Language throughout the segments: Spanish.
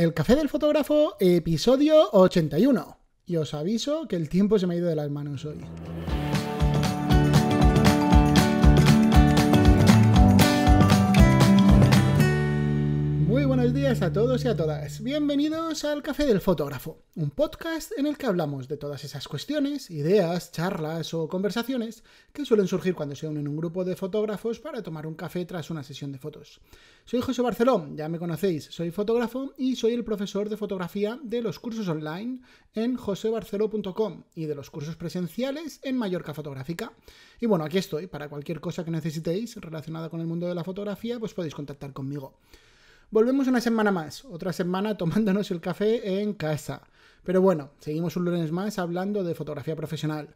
El Café del Fotógrafo, episodio 81. Y os aviso que el tiempo se me ha ido de las manos hoy. buenos días a todos y a todas. Bienvenidos al Café del Fotógrafo, un podcast en el que hablamos de todas esas cuestiones, ideas, charlas o conversaciones que suelen surgir cuando se unen un grupo de fotógrafos para tomar un café tras una sesión de fotos. Soy José Barceló, ya me conocéis, soy fotógrafo y soy el profesor de fotografía de los cursos online en josebarceló.com y de los cursos presenciales en Mallorca Fotográfica. Y bueno, aquí estoy, para cualquier cosa que necesitéis relacionada con el mundo de la fotografía, pues podéis contactar conmigo. Volvemos una semana más, otra semana tomándonos el café en casa. Pero bueno, seguimos un lunes más hablando de fotografía profesional.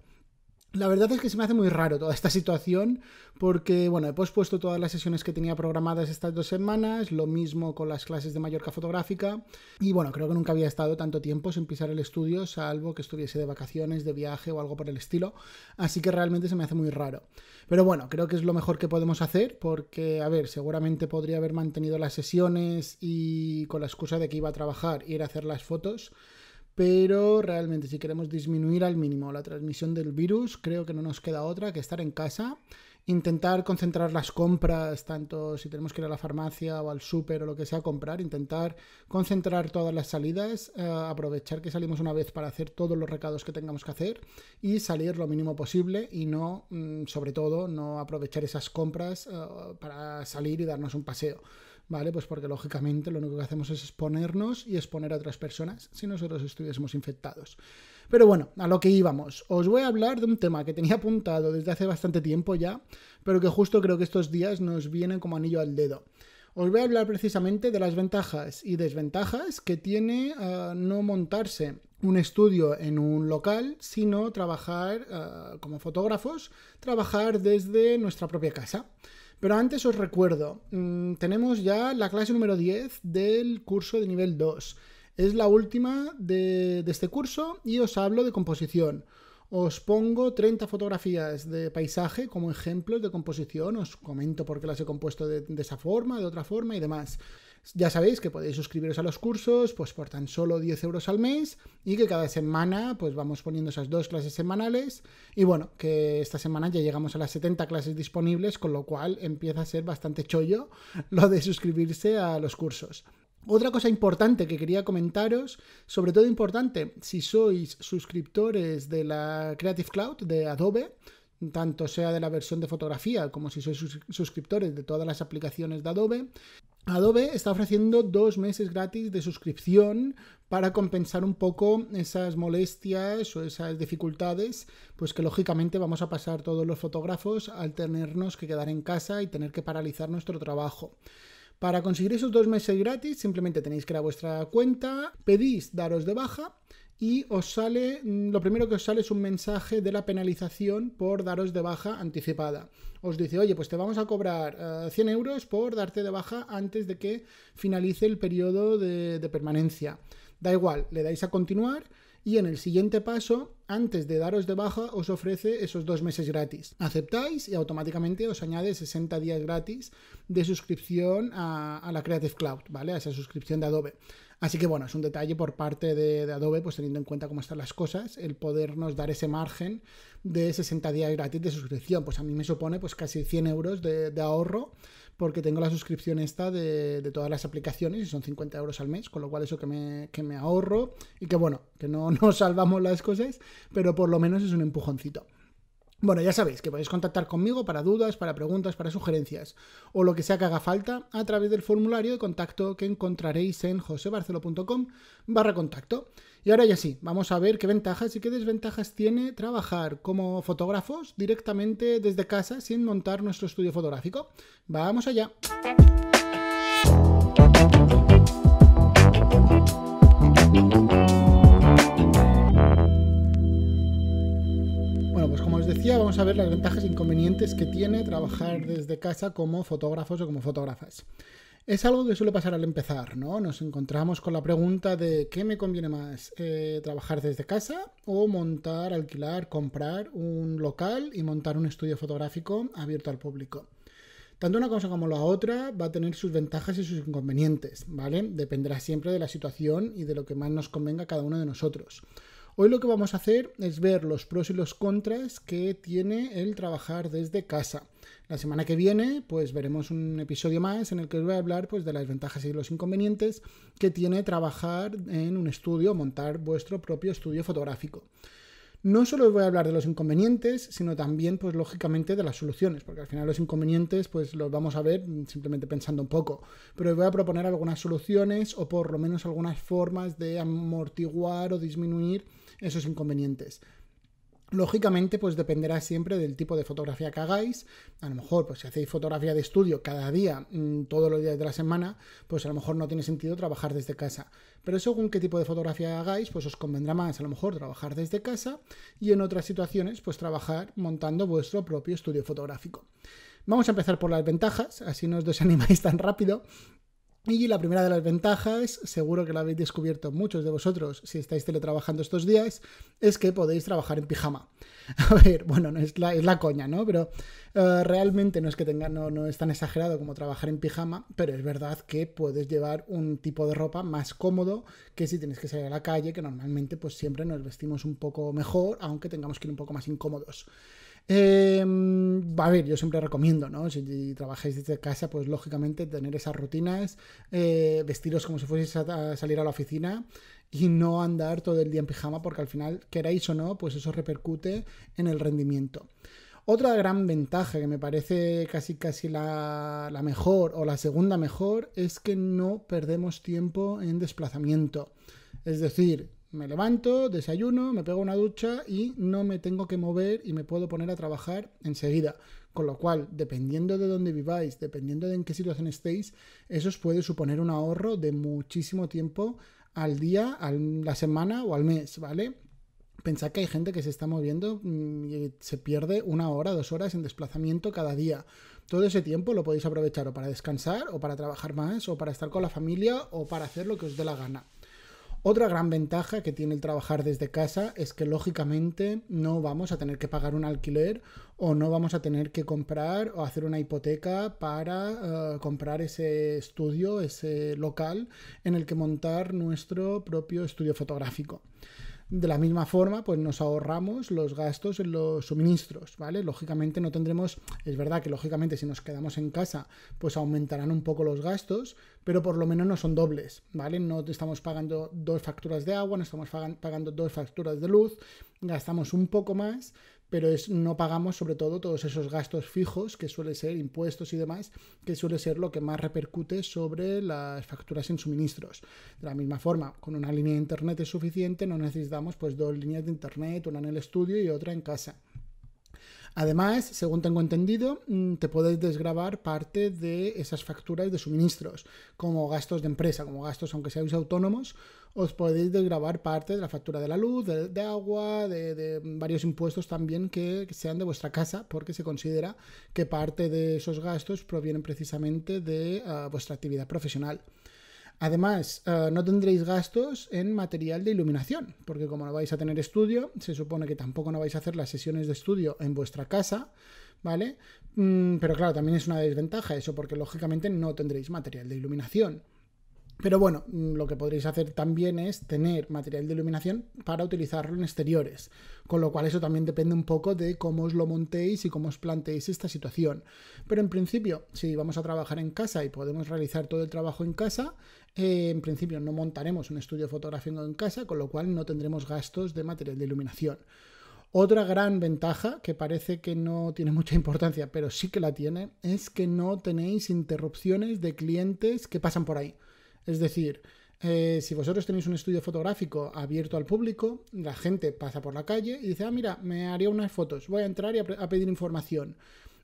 La verdad es que se me hace muy raro toda esta situación porque, bueno, he pospuesto todas las sesiones que tenía programadas estas dos semanas, lo mismo con las clases de Mallorca fotográfica y, bueno, creo que nunca había estado tanto tiempo sin pisar el estudio, salvo que estuviese de vacaciones, de viaje o algo por el estilo, así que realmente se me hace muy raro. Pero bueno, creo que es lo mejor que podemos hacer porque, a ver, seguramente podría haber mantenido las sesiones y con la excusa de que iba a trabajar ir a hacer las fotos pero realmente si queremos disminuir al mínimo la transmisión del virus, creo que no nos queda otra que estar en casa, intentar concentrar las compras, tanto si tenemos que ir a la farmacia o al súper o lo que sea comprar, intentar concentrar todas las salidas, eh, aprovechar que salimos una vez para hacer todos los recados que tengamos que hacer y salir lo mínimo posible y no, mm, sobre todo, no aprovechar esas compras eh, para salir y darnos un paseo. ¿vale? Pues porque lógicamente lo único que hacemos es exponernos y exponer a otras personas si nosotros estuviésemos infectados. Pero bueno, a lo que íbamos. Os voy a hablar de un tema que tenía apuntado desde hace bastante tiempo ya, pero que justo creo que estos días nos viene como anillo al dedo. Os voy a hablar precisamente de las ventajas y desventajas que tiene eh, no montarse un estudio en un local, sino trabajar eh, como fotógrafos, trabajar desde nuestra propia casa. Pero antes os recuerdo, mm, tenemos ya la clase número 10 del curso de nivel 2. Es la última de, este curso y os hablo de composición. Os pongo 30 fotografías de paisaje como ejemplos de composición, os comento por qué las he compuesto de esa forma, de otra forma y demás. Ya sabéis que podéis suscribiros a los cursos, pues por tan solo 10 euros al mes y que cada semana pues vamos poniendo esas dos clases semanales y bueno, que esta semana ya llegamos a las 70 clases disponibles, con lo cual empieza a ser bastante chollo lo de suscribirse a los cursos. Otra cosa importante que quería comentaros, sobre todo importante si sois suscriptores de la Creative Cloud de Adobe, tanto sea de la versión de fotografía como si sois suscriptores de todas las aplicaciones de Adobe, Adobe está ofreciendo dos meses gratis de suscripción para compensar un poco esas molestias o esas dificultades, pues que lógicamente vamos a pasar todos los fotógrafos al tenernos que quedar en casa y tener que paralizar nuestro trabajo. Para conseguir esos dos meses gratis, simplemente tenéis que ir a vuestra cuenta, pedís daros de baja y os sale, mm, lo primero que os sale es un mensaje de la penalización por daros de baja anticipada. Os dice, oye, pues te vamos a cobrar 100 eh, euros por darte de baja antes de que finalice el periodo de permanencia. Da igual, le dais a continuar y en el siguiente paso, antes de daros de baja, os ofrece esos dos meses gratis. Aceptáis y automáticamente os añade 60 días gratis de suscripción a, la Creative Cloud, ¿vale? A esa suscripción de Adobe. Así que bueno, es un detalle por parte de, Adobe, pues teniendo en cuenta cómo están las cosas, el podernos dar ese margen de 60 días gratis de suscripción. Pues a mí me supone pues casi 100 euros de ahorro porque tengo la suscripción esta de, todas las aplicaciones y son 50 euros al mes, con lo cual eso que me, que me ahorro y que bueno, que no, nos salvamos las cosas, pero por lo menos es un empujoncito. Bueno, ya sabéis que podéis contactar conmigo para dudas, para preguntas, para sugerencias o lo que sea que haga falta a través del formulario de contacto que encontraréis en josebarcelo.com barra contacto. Y ahora ya sí, vamos a ver qué ventajas y qué desventajas tiene trabajar como fotógrafos directamente desde casa sin montar nuestro estudio fotográfico. Vamos allá. Bueno, pues como os decía, vamos a ver las ventajas e inconvenientes que tiene trabajar desde casa como fotógrafos o como fotógrafas. Es algo que suele pasar al empezar, ¿no? Nos encontramos con la pregunta de ¿qué me conviene más? Eh, ¿Trabajar desde casa o montar, alquilar, comprar un local y montar un estudio fotográfico abierto al público? Tanto una cosa como la otra va a tener sus ventajas y sus inconvenientes, ¿vale? Dependerá siempre de la situación y de lo que más nos convenga a cada uno de nosotros. Hoy lo que vamos a hacer es ver los pros y los contras que tiene el trabajar desde casa. La semana que viene, pues veremos un episodio más en el que os voy a hablar pues, de las ventajas y los inconvenientes que tiene trabajar en un estudio, montar vuestro propio estudio fotográfico. No solo os voy a hablar de los inconvenientes, sino también, pues lógicamente, de las soluciones, porque al final los inconvenientes, pues los vamos a ver simplemente pensando un poco. Pero os voy a proponer algunas soluciones o por lo menos algunas formas de amortiguar o disminuir esos inconvenientes. Lógicamente, pues dependerá siempre del tipo de fotografía que hagáis. A lo mejor, pues si hacéis fotografía de estudio cada día, mm, todos los días de la semana, pues a lo mejor no tiene sentido trabajar desde casa. Pero según qué tipo de fotografía hagáis, pues os convendrá más a lo mejor trabajar desde casa y en otras situaciones, pues trabajar montando vuestro propio estudio fotográfico. Vamos a empezar por las ventajas, así no os desanimáis tan rápido. Y la primera de las ventajas, seguro que la habéis descubierto muchos de vosotros si estáis teletrabajando estos días, es que podéis trabajar en pijama. A ver, bueno, no es la, coña, ¿no? Pero eh, realmente no es que tenga, no, es tan exagerado como trabajar en pijama, pero es verdad que puedes llevar un tipo de ropa más cómodo que si tienes que salir a la calle, que normalmente pues siempre nos vestimos un poco mejor, aunque tengamos que ir un poco más incómodos. Eh, a ver, yo siempre recomiendo, ¿no? Si trabajáis desde casa, pues lógicamente tener esas rutinas, eh, vestiros como si fueseis a, salir a la oficina y no andar todo el día en pijama porque al final, queráis o no, pues eso repercute en el rendimiento. Otra gran ventaja que me parece casi casi la, la, mejor o la segunda mejor es que no perdemos tiempo en desplazamiento. Es decir, me levanto, desayuno, me pego una ducha y no me tengo que mover y me puedo poner a trabajar enseguida. Con lo cual, dependiendo de dónde viváis, dependiendo de en qué situación estéis, eso os puede suponer un ahorro de muchísimo tiempo al día, a la semana o al mes, ¿vale? Pensad que hay gente que se está moviendo mm, y se pierde una hora, dos horas en desplazamiento cada día. Todo ese tiempo lo podéis aprovechar o para descansar, o para trabajar más, o para estar con la familia, o para hacer lo que os dé la gana. Otra gran ventaja que tiene el trabajar desde casa es que lógicamente no vamos a tener que pagar un alquiler o no vamos a tener que comprar o hacer una hipoteca para eh, comprar ese estudio, ese local en el que montar nuestro propio estudio fotográfico. De la misma forma, pues nos ahorramos los gastos en los suministros, ¿vale? Lógicamente no tendremos, es verdad que lógicamente si nos quedamos en casa, pues aumentarán un poco los gastos, pero por lo menos no son dobles, ¿vale? No estamos pagando dos facturas de agua, no estamos pagando dos facturas de luz, gastamos un poco más, pero es, no pagamos sobre todo todos esos gastos fijos que suelen ser impuestos y demás, que suele ser lo que más repercute sobre las facturas en suministros. De la misma forma, con una línea de internet es suficiente, no necesitamos pues dos líneas de internet, una en el estudio y otra en casa. Además, según tengo entendido, mm, te puedes desgravar parte de esas facturas de suministros, como gastos de empresa, como gastos aunque seáis autónomos os podéis grabar parte de la factura de la luz, de, agua, de, varios impuestos también que, sean de vuestra casa, porque se considera que parte de esos gastos provienen precisamente de eh, vuestra actividad profesional. Además, eh, no tendréis gastos en material de iluminación, porque como no vais a tener estudio, se supone que tampoco no vais a hacer las sesiones de estudio en vuestra casa, ¿vale? Mm, pero claro, también es una desventaja eso, porque lógicamente no tendréis material de iluminación. Pero bueno, mm, lo que podréis hacer también es tener material de iluminación para utilizarlo en exteriores, con lo cual eso también depende un poco de cómo os lo montéis y cómo os planteéis esta situación. Pero en principio, si vamos a trabajar en casa y podemos realizar todo el trabajo en casa, eh, en principio no montaremos un estudio fotográfico en casa, con lo cual no tendremos gastos de material de iluminación. Otra gran ventaja, que parece que no tiene mucha importancia, pero sí que la tiene, es que no tenéis interrupciones de clientes que pasan por ahí. Es decir, eh, si vosotros tenéis un estudio fotográfico abierto al público, la gente pasa por la calle y dice, ah, mira, me haría unas fotos, voy a entrar y a, pedir información.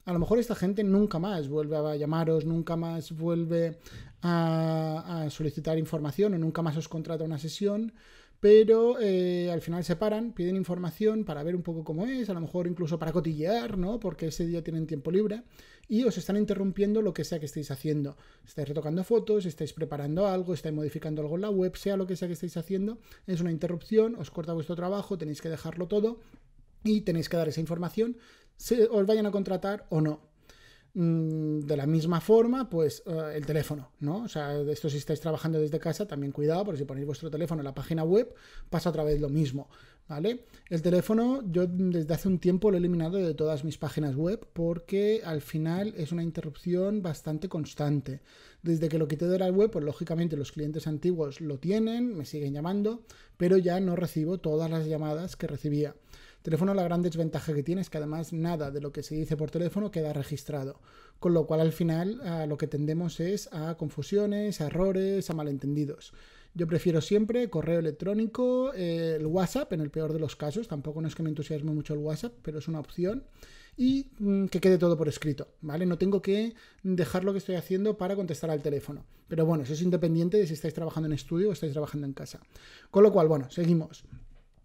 A lo mejor esta gente nunca más vuelve a llamaros, nunca más vuelve a, a solicitar información o nunca más os contrata una sesión pero eh, al final se paran, piden información para ver un poco cómo es, a lo mejor incluso para cotillear, ¿no? Porque ese día tienen tiempo libre y os están interrumpiendo lo que sea que estéis haciendo. Estáis retocando fotos, estáis preparando algo, estáis modificando algo en la web, sea lo que sea que estéis haciendo, es una interrupción, os corta vuestro trabajo, tenéis que dejarlo todo y tenéis que dar esa información, se os vayan a contratar o no. Mm, de la misma forma, pues eh, el teléfono, ¿no? O sea, esto si estáis trabajando desde casa, también cuidado, porque si ponéis vuestro teléfono en la página web, pasa otra vez lo mismo, ¿vale? El teléfono yo desde hace un tiempo lo he eliminado de todas mis páginas web porque al final es una interrupción bastante constante. Desde que lo quité de la web, pues lógicamente los clientes antiguos lo tienen, me siguen llamando, pero ya no recibo todas las llamadas que recibía teléfono la gran desventaja que tiene es que además nada de lo que se dice por teléfono queda registrado, con lo cual al final lo que tendemos es a confusiones, a errores, a malentendidos. Yo prefiero siempre correo electrónico, eh, el WhatsApp, en el peor de los casos, tampoco no es que me entusiasme mucho el WhatsApp, pero es una opción y mm, que quede todo por escrito, ¿vale? No tengo que dejar lo que estoy haciendo para contestar al teléfono. Pero bueno, eso es independiente de si estáis trabajando en estudio o estáis trabajando en casa. Con lo cual, bueno, seguimos.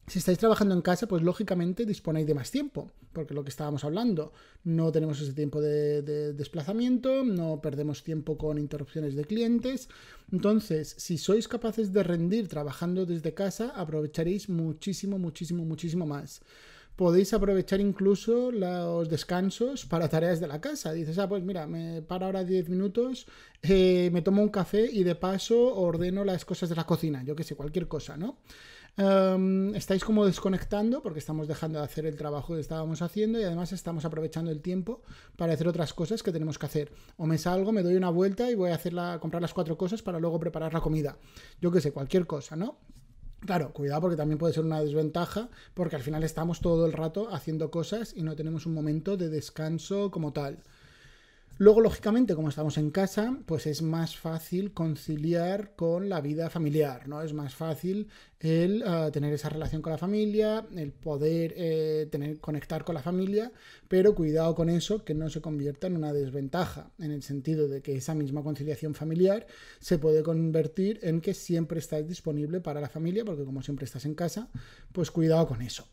Si estáis trabajando en casa, pues lógicamente disponéis de más tiempo, porque lo que estábamos hablando, no tenemos ese tiempo de, desplazamiento, no perdemos tiempo con interrupciones de clientes. Entonces, si sois capaces de rendir trabajando desde casa, aprovecharéis muchísimo, muchísimo, muchísimo más. Podéis aprovechar incluso los descansos para tareas de la casa. Dices, ah, pues mira, me paro ahora 10 minutos, eh, me tomo un café y de paso ordeno las cosas de la cocina, yo qué sé, cualquier cosa, ¿no? Em, estáis como desconectando porque estamos dejando de hacer el trabajo que estábamos haciendo y además estamos aprovechando el tiempo para hacer otras cosas que tenemos que hacer. O me salgo, me doy una vuelta y voy a hacer la, comprar las cuatro cosas para luego preparar la comida. Yo qué sé, cualquier cosa, ¿no? Claro, cuidado porque también puede ser una desventaja, porque al final estamos todo el rato haciendo cosas y no tenemos un momento de descanso como tal. Luego, lógicamente, como estamos en casa, pues es más fácil conciliar con la vida familiar, ¿no? Es más fácil el eh, tener esa relación con la familia, el poder eh, tener, conectar con la familia, pero cuidado con eso, que no se convierta en una desventaja, en el sentido de que esa misma conciliación familiar se puede convertir en que siempre estás disponible para la familia, porque como siempre estás en casa, pues cuidado con eso.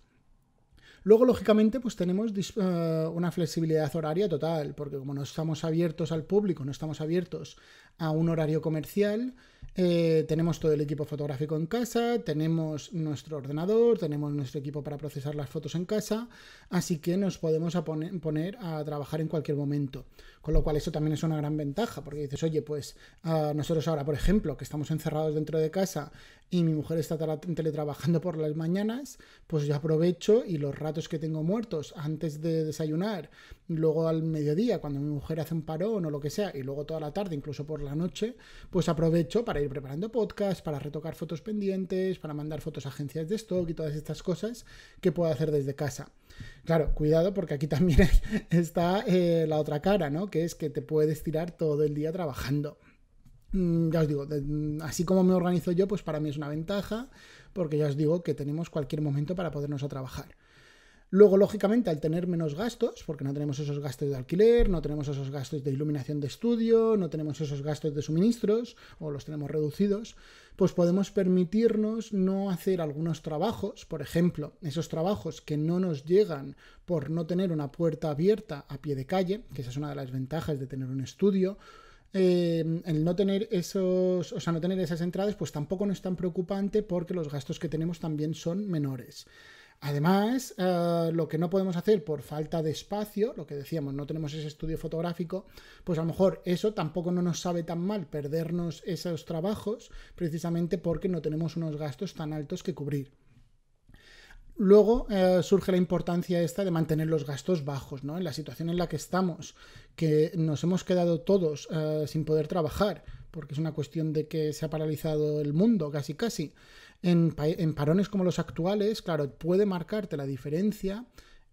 Luego, lógicamente, pues tenemos eh, una flexibilidad horaria total, porque como no estamos abiertos al público, no estamos abiertos a un horario comercial. Eh, tenemos todo el equipo fotográfico en casa, tenemos nuestro ordenador, tenemos nuestro equipo para procesar las fotos en casa, así que nos podemos poner, a trabajar en cualquier momento. Con lo cual eso también es una gran ventaja, porque dices, oye, pues ah, nosotros ahora, por ejemplo, que estamos encerrados dentro de casa y mi mujer está teletrabajando por las mañanas, pues yo aprovecho y los ratos que tengo muertos antes de desayunar luego al mediodía, cuando mi mujer hace un parón o lo que sea, y luego toda la tarde, incluso por la noche, pues aprovecho para ir preparando podcasts, para retocar fotos pendientes, para mandar fotos a agencias de stock y todas estas cosas que puedo hacer desde casa. Claro, cuidado porque aquí también está eh, la otra cara, ¿no? Que es que te puedes tirar todo el día trabajando. Mm, ya os digo, mm, así como me organizo yo, pues para mí es una ventaja, porque ya os digo que tenemos cualquier momento para podernos a trabajar. Luego, lógicamente, al tener menos gastos, porque no tenemos esos gastos de alquiler, no tenemos esos gastos de iluminación de estudio, no tenemos esos gastos de suministros, o los tenemos reducidos, pues podemos permitirnos no hacer algunos trabajos, por ejemplo, esos trabajos que no nos llegan por no tener una puerta abierta a pie de calle, que esa es una de las ventajas de tener un estudio, eh, el no tener esos, o sea, no tener esas entradas, pues tampoco no es tan preocupante porque los gastos que tenemos también son menores. Además, eh, lo que no podemos hacer por falta de espacio, lo que decíamos, no tenemos ese estudio fotográfico, pues a lo mejor eso tampoco no nos sabe tan mal perdernos esos trabajos, precisamente porque no tenemos unos gastos tan altos que cubrir. Luego eh, surge la importancia esta de mantener los gastos bajos, ¿no? En la situación en la que estamos, que nos hemos quedado todos eh, sin poder trabajar, porque es una cuestión de que se ha paralizado el mundo, casi casi. En, parones como los actuales, claro, puede marcarte la diferencia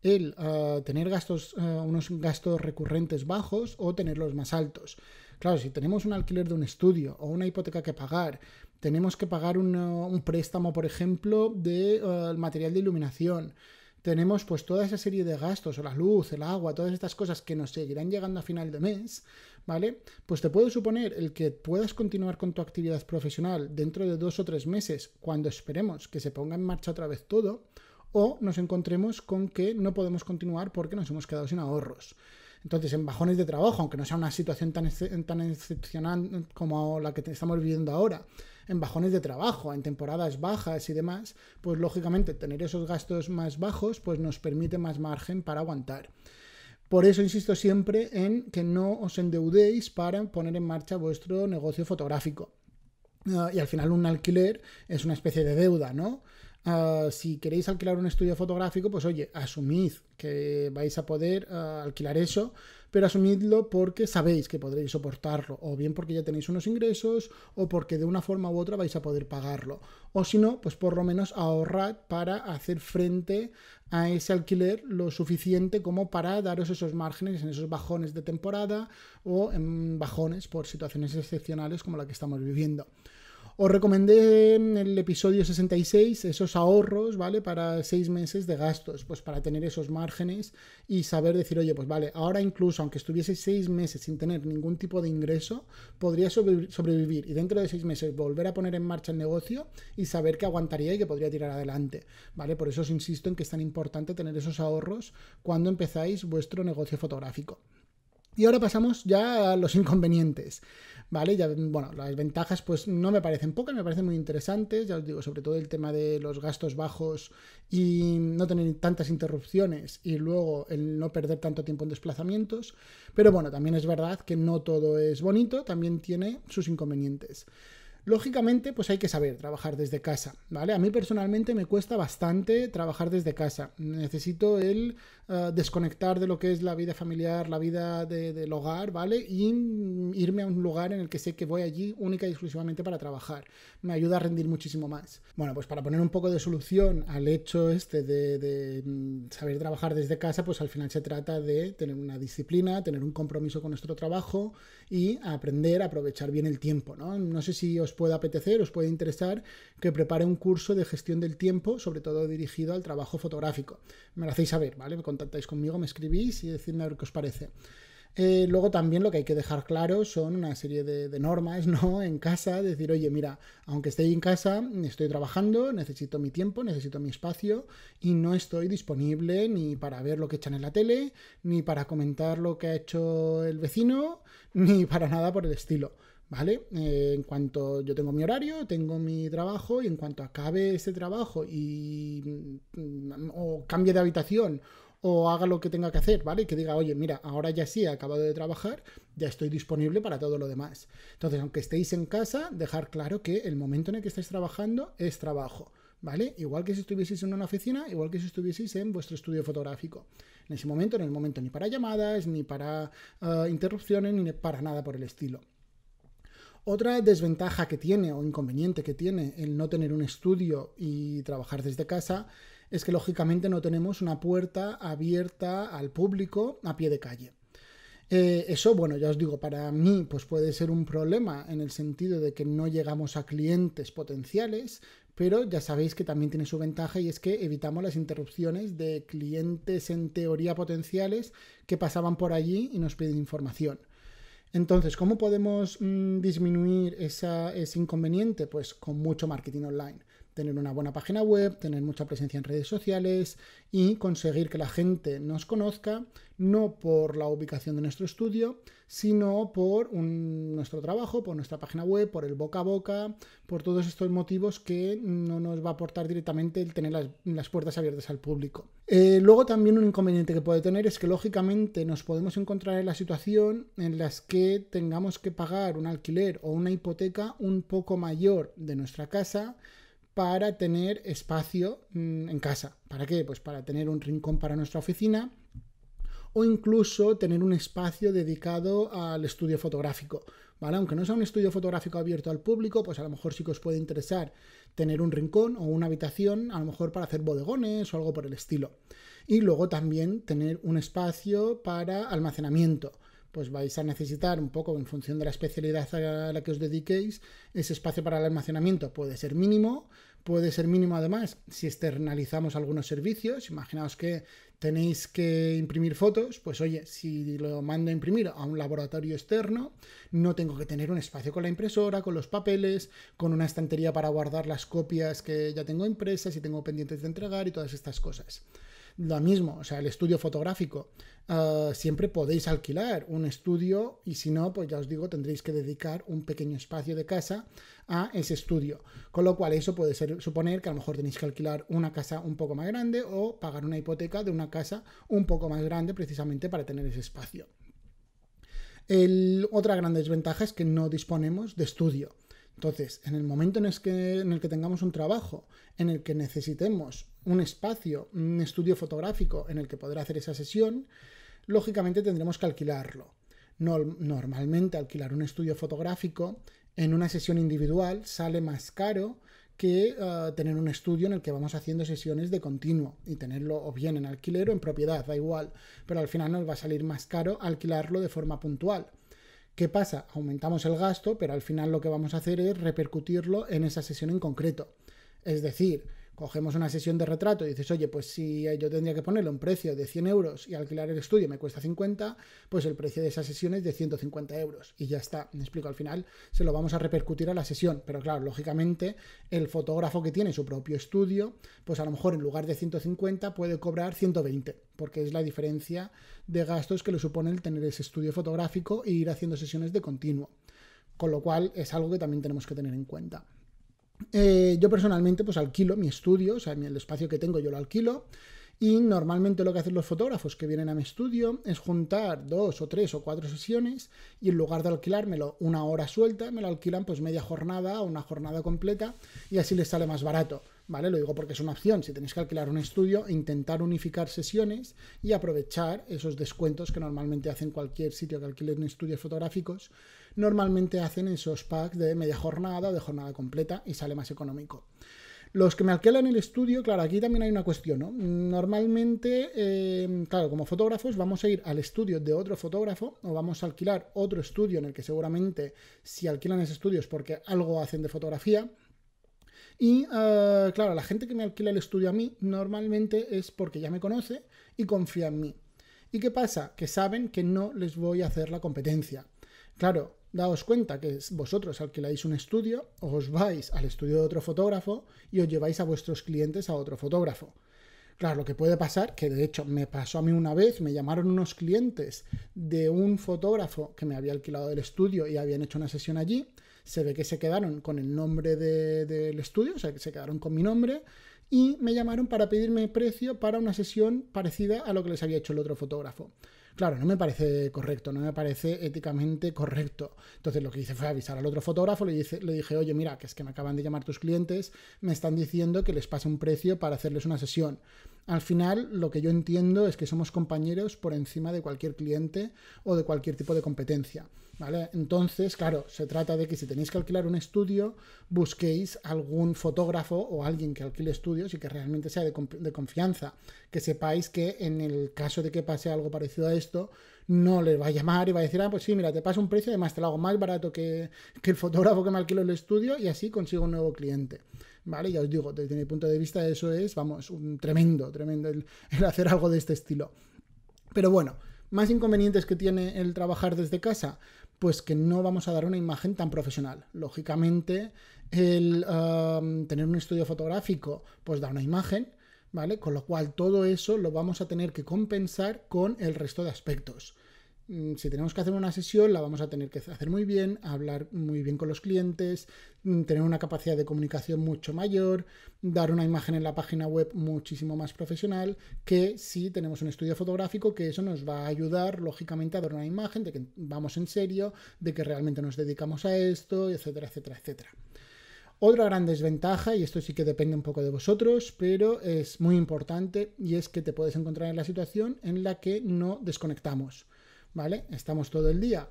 el eh, tener gastos, eh, unos gastos recurrentes bajos o tenerlos más altos. Claro, si tenemos un alquiler de un estudio o una hipoteca que pagar, tenemos que pagar un, un préstamo, por ejemplo, de eh, material de iluminación, tenemos pues toda esa serie de gastos, o la luz, el agua, todas estas cosas que nos seguirán llegando a final de mes, ¿vale? Pues te puedo suponer el que puedas continuar con tu actividad profesional dentro de dos o tres meses, cuando esperemos que se ponga en marcha otra vez todo, o nos encontremos con que no podemos continuar porque nos hemos quedado sin ahorros. Entonces, en bajones de trabajo, aunque no sea una situación tan, tan excepcional como la que estamos viviendo ahora, en bajones de trabajo, en temporadas bajas y demás, pues lógicamente tener esos gastos más bajos pues nos permite más margen para aguantar. Por eso insisto siempre en que no os endeudéis para poner en marcha vuestro negocio fotográfico. Ah, y al final un alquiler es una especie de deuda, ¿no? Ah, si queréis alquilar un estudio fotográfico, pues oye, asumid que vais a poder ah, alquilar eso, pero asumidlo porque sabéis que podréis soportarlo, o bien porque ya tenéis unos ingresos, o porque de una forma u otra vais a poder pagarlo. O si no, pues por lo menos ahorrad para hacer frente a ese alquiler lo suficiente como para daros esos márgenes en esos bajones de temporada o en bajones por situaciones excepcionales como la que estamos viviendo. Os recomendé en el episodio 66 esos ahorros, ¿vale? Para seis meses de gastos, pues para tener esos márgenes y saber decir, oye, pues vale, ahora incluso aunque estuviese seis meses sin tener ningún tipo de ingreso, podría sobrevivir y dentro de seis meses volver a poner en marcha el negocio y saber que aguantaría y que podría tirar adelante, ¿vale? Por eso os insisto en que es tan importante tener esos ahorros cuando empezáis vuestro negocio fotográfico. Y ahora pasamos ya a los inconvenientes. ¿vale? Ya, bueno, las ventajas pues no me parecen pocas, me parecen muy interesantes, ya os digo, sobre todo el tema de los gastos bajos y no tener tantas interrupciones y luego el no perder tanto tiempo en desplazamientos, pero bueno, también es verdad que no todo es bonito, también tiene sus inconvenientes. Lógicamente, pues hay que saber trabajar desde casa, ¿vale? A mí personalmente me cuesta bastante trabajar desde casa. Necesito el eh, desconectar de lo que es la vida familiar, la vida del hogar, ¿vale? Y irme a un lugar en el que sé que voy allí única y exclusivamente para trabajar. Me ayuda a rendir muchísimo más. Bueno, pues para poner un poco de solución al hecho este de, de mm, saber trabajar desde casa, pues al final se trata de tener una disciplina, tener un compromiso con nuestro trabajo y aprender a aprovechar bien el tiempo, ¿no? No sé si os puede apetecer, os puede interesar, que prepare un curso de gestión del tiempo, sobre todo dirigido al trabajo fotográfico. Me lo hacéis saber, ¿vale? Me contactáis conmigo, me escribís y decidme a ver qué os parece. Eh, luego también lo que hay que dejar claro son una serie de, de, normas, ¿no? En casa, decir, oye, mira, aunque esté en casa, estoy trabajando, necesito mi tiempo, necesito mi espacio y no estoy disponible ni para ver lo que echan en la tele, ni para comentar lo que ha hecho el vecino, ni para nada por el estilo. ¿vale? Eh, en cuanto yo tengo mi horario, tengo mi trabajo y en cuanto acabe ese trabajo y mm, o cambie de habitación o haga lo que tenga que hacer, ¿vale? Que diga, oye, mira, ahora ya sí he acabado de trabajar, ya estoy disponible para todo lo demás. Entonces, aunque estéis en casa, dejar claro que el momento en el que estáis trabajando es trabajo. ¿vale? Igual que si estuvieseis en una oficina, igual que si estuvieseis en vuestro estudio fotográfico. En ese momento, en el momento, ni para llamadas, ni para ah, interrupciones, ni para nada por el estilo. Otra desventaja que tiene o inconveniente que tiene el no tener un estudio y trabajar desde casa es que lógicamente no tenemos una puerta abierta al público a pie de calle. Eh, eso, bueno, ya os digo, para mí pues puede ser un problema en el sentido de que no llegamos a clientes potenciales, pero ya sabéis que también tiene su ventaja y es que evitamos las interrupciones de clientes en teoría potenciales que pasaban por allí y nos piden información. Entonces, ¿cómo podemos mm, disminuir esa, ese inconveniente? Pues con mucho marketing online tener una buena página web, tener mucha presencia en redes sociales y conseguir que la gente nos conozca, no por la ubicación de nuestro estudio, sino por nuestro trabajo, por nuestra página web, por el boca a boca, por todos estos motivos que no nos va a aportar directamente el tener las, puertas abiertas al público. Eh, luego también un inconveniente que puede tener es que lógicamente nos podemos encontrar en la situación en las que tengamos que pagar un alquiler o una hipoteca un poco mayor de nuestra casa para tener espacio mm, en casa. ¿Para qué? Pues para tener un rincón para nuestra oficina o incluso tener un espacio dedicado al estudio fotográfico. ¿Vale? Aunque no sea un estudio fotográfico abierto al público, pues a lo mejor sí que os puede interesar tener un rincón o una habitación, a lo mejor para hacer bodegones o algo por el estilo. Y luego también tener un espacio para almacenamiento pues vais a necesitar un poco en función de la especialidad a la que os dediquéis, ese espacio para el almacenamiento puede ser mínimo, puede ser mínimo además si externalizamos algunos servicios, imaginaos que tenéis que imprimir fotos, pues oye, si lo mando a imprimir a un laboratorio externo, no tengo que tener un espacio con la impresora, con los papeles, con una estantería para guardar las copias que ya tengo impresas y tengo pendientes de entregar y todas estas cosas. Lo mismo, o sea, el estudio fotográfico. Ah, siempre podéis alquilar un estudio y si no, pues ya os digo, tendréis que dedicar un pequeño espacio de casa a ese estudio. Con lo cual eso puede ser, suponer que a lo mejor tenéis que alquilar una casa un poco más grande o pagar una hipoteca de una casa un poco más grande precisamente para tener ese espacio. El, otra gran desventaja es que no disponemos de estudio. Entonces, en el momento en el que tengamos un trabajo, en el que necesitemos un espacio, un estudio fotográfico en el que podrá hacer esa sesión, lógicamente tendremos que alquilarlo. normalmente alquilar un estudio fotográfico en una sesión individual sale más caro que eh, tener un estudio en el que vamos haciendo sesiones de continuo y tenerlo o bien en alquiler o en propiedad, da igual, pero al final nos va a salir más caro alquilarlo de forma puntual. ¿Qué pasa? Aumentamos el gasto, pero al final lo que vamos a hacer es repercutirlo en esa sesión en concreto. Es decir, cogemos una sesión de retrato y dices, oye, pues si yo tendría que ponerle un precio de 100 euros y alquilar el estudio me cuesta 50, pues el precio de esa sesión es de 150 euros. Y ya está, me explico, al final se lo vamos a repercutir a la sesión. Pero claro, lógicamente el fotógrafo que tiene su propio estudio, pues a lo mejor en lugar de 150 puede cobrar 120, porque es la diferencia de gastos que le supone el tener ese estudio fotográfico e ir haciendo sesiones de continuo. Con lo cual es algo que también tenemos que tener en cuenta. Eh, yo personalmente pues alquilo mi estudio, o sea, el espacio que tengo yo lo alquilo. Y normalmente lo que hacen los fotógrafos que vienen a mi estudio es juntar dos o tres o cuatro sesiones y en lugar de alquilármelo una hora suelta, me lo alquilan pues media jornada o una jornada completa y así les sale más barato. ¿Vale? Lo digo porque es una opción. Si tenéis que alquilar un estudio, intentar unificar sesiones y aprovechar esos descuentos que normalmente hacen cualquier sitio que alquilen estudios fotográficos normalmente hacen esos packs de media jornada, o de jornada completa y sale más económico. Los que me alquilan el estudio, claro, aquí también hay una cuestión, ¿no? Normalmente, eh, claro, como fotógrafos vamos a ir al estudio de otro fotógrafo o vamos a alquilar otro estudio en el que seguramente si alquilan ese estudio es porque algo hacen de fotografía. Y eh, claro, la gente que me alquila el estudio a mí normalmente es porque ya me conoce y confía en mí. ¿Y qué pasa? Que saben que no les voy a hacer la competencia. Claro, Daos cuenta que vosotros alquiláis un estudio, os vais al estudio de otro fotógrafo y os lleváis a vuestros clientes a otro fotógrafo. Claro, lo que puede pasar, que de hecho me pasó a mí una vez, me llamaron unos clientes de un fotógrafo que me había alquilado el estudio y habían hecho una sesión allí. Se ve que se quedaron con el nombre del estudio, o sea, que se quedaron con mi nombre y me llamaron para pedirme precio para una sesión parecida a lo que les había hecho el otro fotógrafo. Claro, no me parece correcto, no me parece éticamente correcto. Entonces lo que hice fue avisar al otro fotógrafo, le, le dije, oye, mira, que es que me acaban de llamar tus clientes, me están diciendo que les pase un precio para hacerles una sesión. Al final, lo que yo entiendo es que somos compañeros por encima de cualquier cliente o de cualquier tipo de competencia. ¿Vale? Entonces, claro, se trata de que si tenéis que alquilar un estudio, busquéis algún fotógrafo o alguien que alquile estudios y que realmente sea de, confianza. Que sepáis que en el caso de que pase algo parecido a esto, no le va a llamar y va a decir, ah, pues sí, mira, te paso un precio, además te lo hago más barato que, el fotógrafo que me alquiló el estudio y así consigo un nuevo cliente. ¿Vale? Ya os digo, desde mi punto de vista eso es, vamos, un tremendo, tremendo el hacer algo de este estilo. Pero bueno, más inconvenientes que tiene el trabajar desde casa, pues que no vamos a dar una imagen tan profesional. Lógicamente, el tener un estudio fotográfico, pues da una imagen, ¿vale? Con lo cual todo eso lo vamos a tener que compensar con el resto de aspectos. Mm, si tenemos que hacer una sesión, la vamos a tener que hacer muy bien, hablar muy bien con los clientes, mm, tener una capacidad de comunicación mucho mayor, dar una imagen en la página web muchísimo más profesional que si tenemos un estudio fotográfico, que eso nos va a ayudar, lógicamente, a dar una imagen de que vamos en serio, de que realmente nos dedicamos a esto, etcétera, etcétera, etcétera. Otra gran desventaja, y esto sí que depende un poco de vosotros, pero es muy importante, y es que te puedes encontrar en la situación en la que no desconectamos. Estamos todo el día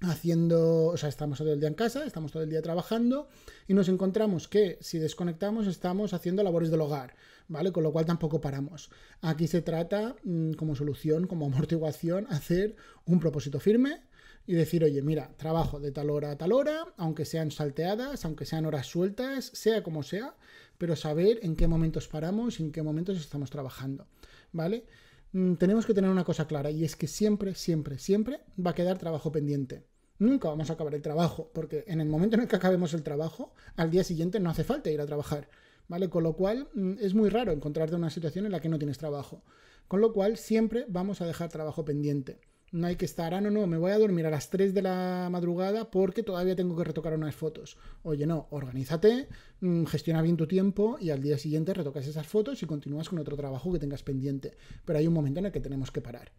haciendo, o sea, estamos todo el día en casa, estamos todo el día trabajando y nos encontramos que si desconectamos estamos haciendo labores del hogar, ¿vale? Con lo cual tampoco paramos. Aquí se trata mm, como solución, como amortiguación, hacer un propósito firme y decir, oye, mira, trabajo de tal hora a tal hora, aunque sean salteadas, aunque sean horas sueltas, sea como sea, pero saber en qué momentos paramos y en qué momentos estamos trabajando, ¿vale? Mm, tenemos que tener una cosa clara y es que siempre, siempre, siempre va a quedar trabajo pendiente. Nunca vamos a acabar el trabajo, porque en el momento en el que acabemos el trabajo, al día siguiente no hace falta ir a trabajar, ¿vale? Con lo cual mm, es muy raro encontrarte una situación en la que no tienes trabajo. Con lo cual siempre vamos a dejar trabajo pendiente. No hay que estar, ah, no, no, me voy a dormir a las 3 de la madrugada porque todavía tengo que retocar unas fotos. Oye, no, organízate, mm, gestiona bien tu tiempo y al día siguiente retocas esas fotos y continúas con otro trabajo que tengas pendiente. Pero hay un momento en el que tenemos que parar.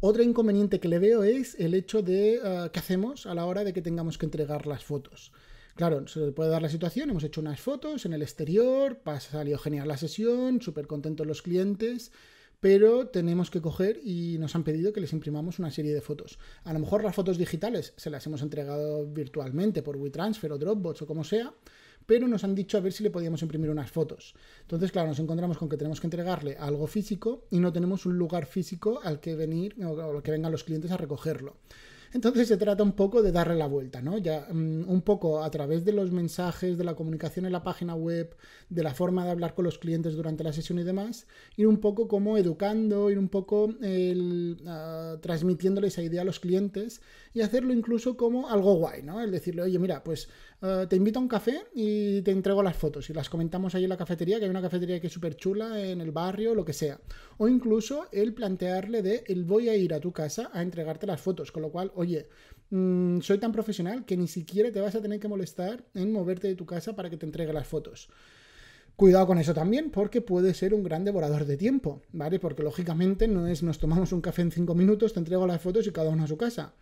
Otro inconveniente que le veo es el hecho de eh, qué hacemos a la hora de que tengamos que entregar las fotos. Claro, se puede dar la situación, hemos hecho unas fotos en el exterior, ha salido genial la sesión, súper contentos los clientes, pero tenemos que coger y nos han pedido que les imprimamos una serie de fotos. A lo mejor las fotos digitales se las hemos entregado virtualmente por WeTransfer o Dropbox o como sea, pero nos han dicho a ver si le podíamos imprimir unas fotos. Entonces, claro, nos encontramos con que tenemos que entregarle algo físico y no tenemos un lugar físico al que venir o que vengan los clientes a recogerlo. Entonces se trata un poco de darle la vuelta, ¿no? Ya mm, un poco a través de los mensajes, de la comunicación en la página web, de la forma de hablar con los clientes durante la sesión y demás, ir un poco como educando, ir un poco el, ah, transmitiéndole esa idea a los clientes y hacerlo incluso como algo guay, ¿no? El decirle, oye, mira, pues eh, te invito a un café y te entrego las fotos y las comentamos ahí en la cafetería, que hay una cafetería que es súper chula en el barrio, lo que sea. O incluso el plantearle de, el voy a ir a tu casa a entregarte las fotos, con lo cual, oye, mm, soy tan profesional que ni siquiera te vas a tener que molestar en moverte de tu casa para que te entregue las fotos. Cuidado con eso también, porque puede ser un gran devorador de tiempo, ¿vale? Porque lógicamente no es nos tomamos un café en cinco minutos, te entrego las fotos y cada uno a su casa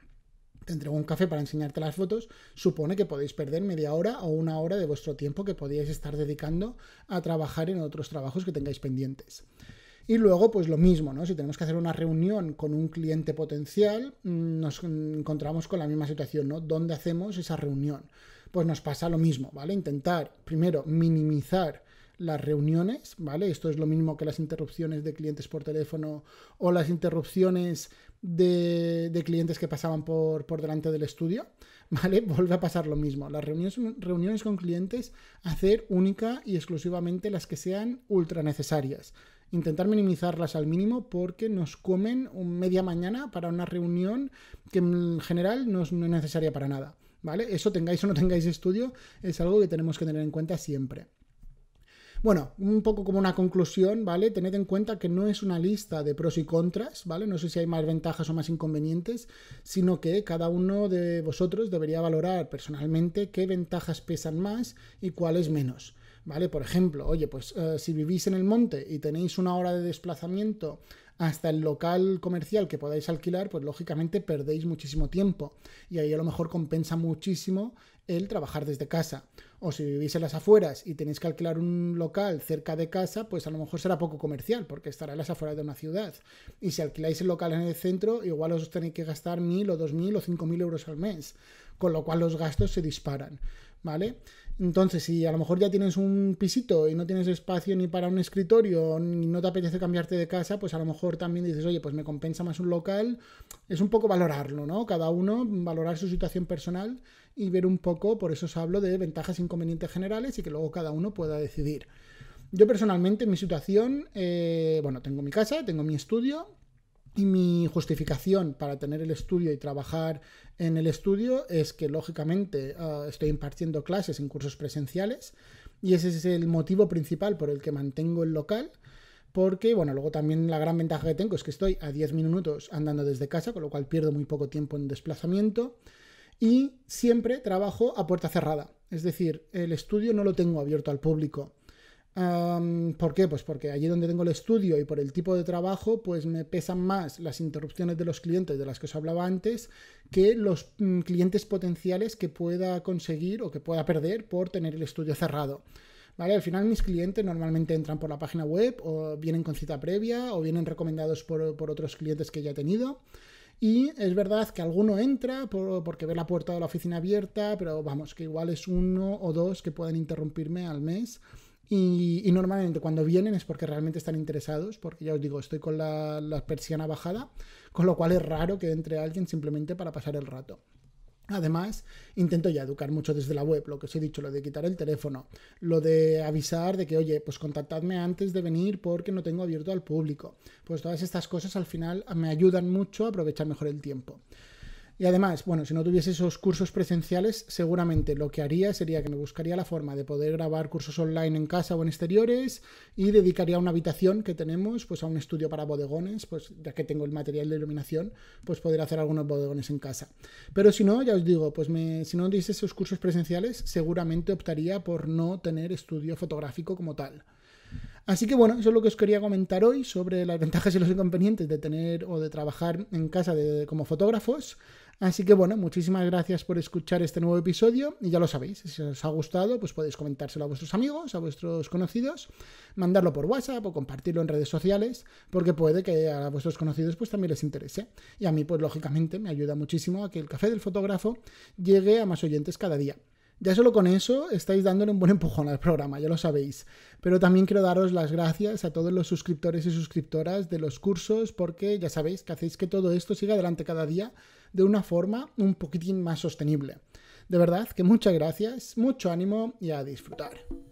te entrego un café para enseñarte las fotos, supone que podéis perder media hora o una hora de vuestro tiempo que podíais estar dedicando a trabajar en otros trabajos que tengáis pendientes. Y luego, pues lo mismo, ¿no? Si tenemos que hacer una reunión con un cliente potencial, mm, nos encontramos con la misma situación, ¿no? ¿Dónde hacemos esa reunión? Pues nos pasa lo mismo, ¿vale? Intentar, primero, minimizar las reuniones, ¿vale? Esto es lo mismo que las interrupciones de clientes por teléfono o las interrupciones de, clientes que pasaban por, delante del estudio, ¿vale? Vuelve a pasar lo mismo. Las reuniones, reuniones con clientes, hacer única y exclusivamente las que sean ultra necesarias. Intentar minimizarlas al mínimo porque nos comen un media mañana para una reunión que en general no es, no es necesaria para nada. ¿Vale? Eso tengáis o no tengáis estudio, es algo que tenemos que tener en cuenta siempre. Bueno, un poco como una conclusión, ¿vale? Tened en cuenta que no es una lista de pros y contras, ¿vale? No sé si hay más ventajas o más inconvenientes, sino que cada uno de vosotros debería valorar personalmente qué ventajas pesan más y cuáles menos. ¿Vale? Por ejemplo, oye, pues eh, si vivís en el monte y tenéis una hora de desplazamiento hasta el local comercial que podáis alquilar, pues lógicamente perdéis muchísimo tiempo y ahí a lo mejor compensa muchísimo el trabajar desde casa. O si vivís en las afueras y tenéis que alquilar un local cerca de casa, pues a lo mejor será poco comercial, porque estará en las afueras de una ciudad. Y si alquiláis el local en el centro, igual os tenéis que gastar mil o dos mil o cinco mil euros al mes, con lo cual los gastos se disparan. ¿Vale? Entonces, si a lo mejor ya tienes un pisito y no tienes espacio ni para un escritorio, ni no te apetece cambiarte de casa, pues a lo mejor también dices, oye, pues me compensa más un local. Es un poco valorarlo, ¿no? Cada uno valorar su situación personal y ver un poco, por eso os hablo de ventajas e inconvenientes generales y que luego cada uno pueda decidir. Yo personalmente, en mi situación, eh, bueno, tengo mi casa, tengo mi estudio, y mi justificación para tener el estudio y trabajar en el estudio es que, lógicamente, ah, estoy impartiendo clases en cursos presenciales y ese es el motivo principal por el que mantengo el local. Porque, bueno, luego también la gran ventaja que tengo es que estoy a 10 minutos andando desde casa, con lo cual pierdo muy poco tiempo en desplazamiento y siempre trabajo a puerta cerrada. Es decir, el estudio no lo tengo abierto al público. ¿Por qué? Pues porque allí donde tengo el estudio y por el tipo de trabajo, pues me pesan más las interrupciones de los clientes de las que os hablaba antes que los mm, clientes potenciales que pueda conseguir o que pueda perder por tener el estudio cerrado. ¿Vale? Al final mis clientes normalmente entran por la página web o vienen con cita previa o vienen recomendados por otros clientes que ya he tenido. Y es verdad que alguno entra porque ve la puerta de la oficina abierta, pero vamos, que igual es uno o dos que pueden interrumpirme al mes. Y, normalmente cuando vienen es porque realmente están interesados, porque ya os digo, estoy con la persiana bajada, con lo cual es raro que entre alguien simplemente para pasar el rato. Además, intento ya educar mucho desde la web, lo que os he dicho, lo de quitar el teléfono, lo de avisar de que, oye, pues contactadme antes de venir porque no tengo abierto al público. Pues todas estas cosas al final me ayudan mucho a aprovechar mejor el tiempo. Y además, bueno, si no tuviese esos cursos presenciales, seguramente lo que haría sería que me buscaría la forma de poder grabar cursos online en casa o en exteriores y dedicaría una habitación que tenemos, pues a un estudio para bodegones, pues ya que tengo el material de iluminación, pues poder hacer algunos bodegones en casa. Pero si no, ya os digo, pues si no tuviese esos cursos presenciales, seguramente optaría por no tener estudio fotográfico como tal. Así que bueno, eso es lo que os quería comentar hoy sobre las ventajas y los inconvenientes de tener o de trabajar en casa como fotógrafos. Así que bueno, muchísimas gracias por escuchar este nuevo episodio y ya lo sabéis, si os ha gustado, pues podéis comentárselo a vuestros amigos, a vuestros conocidos, mandarlo por WhatsApp o compartirlo en redes sociales, porque puede que a vuestros conocidos pues también les interese. Y a mí pues lógicamente me ayuda muchísimo a que el café del fotógrafo llegue a más oyentes cada día. Ya solo con eso estáis dándole un buen empujón al programa, ya lo sabéis. Pero también quiero daros las gracias a todos los suscriptores y suscriptoras de los cursos porque ya sabéis que hacéis que todo esto siga adelante cada día de una forma un poquitín más sostenible. De verdad que muchas gracias, mucho ánimo y a disfrutar.